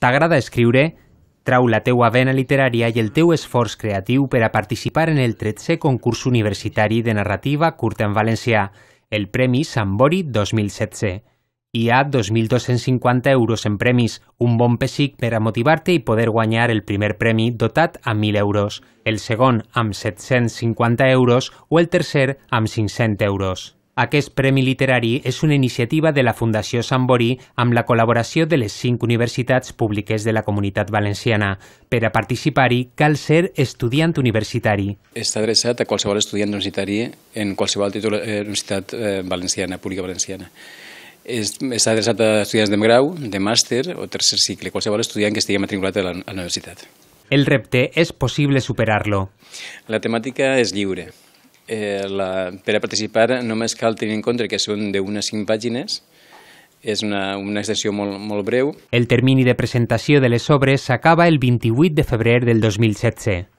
T'agrada escriure? Trau la teua vena literària i el teu esforç creatiu per a participar en el 13è concurs universitari de narrativa curta en valencià, el Premi Sant Bori Hi ha 2.250 euros en premis, un bon pessic per a motivar-te i poder guanyar el primer premi dotat amb 1.000 euros, el segon amb 750 euros o el tercer amb 500 euros. Aquest Premi Literari és una iniciativa de la Fundació Sant Borí amb la col·laboració de les cinc universitats públiques de la Comunitat Valenciana. Per a participar-hi cal ser estudiant universitari. Està adreçat a qualsevol estudiant universitari en qualsevol títol eh, universitat eh, valenciana, pública valenciana. Està adreçat a estudiants de grau, de màster o tercer cicle, qualsevol estudiant que estigui matriculat a la, a la universitat. El repte és possible superar-lo. La temàtica és lliure, Eh, la, per a participar només cal tenir en compte que són d'unes 5 pàgines, és una, una extensió molt, molt breu. El termini de presentació de les obres s'acaba el 28 de febrer del 2017.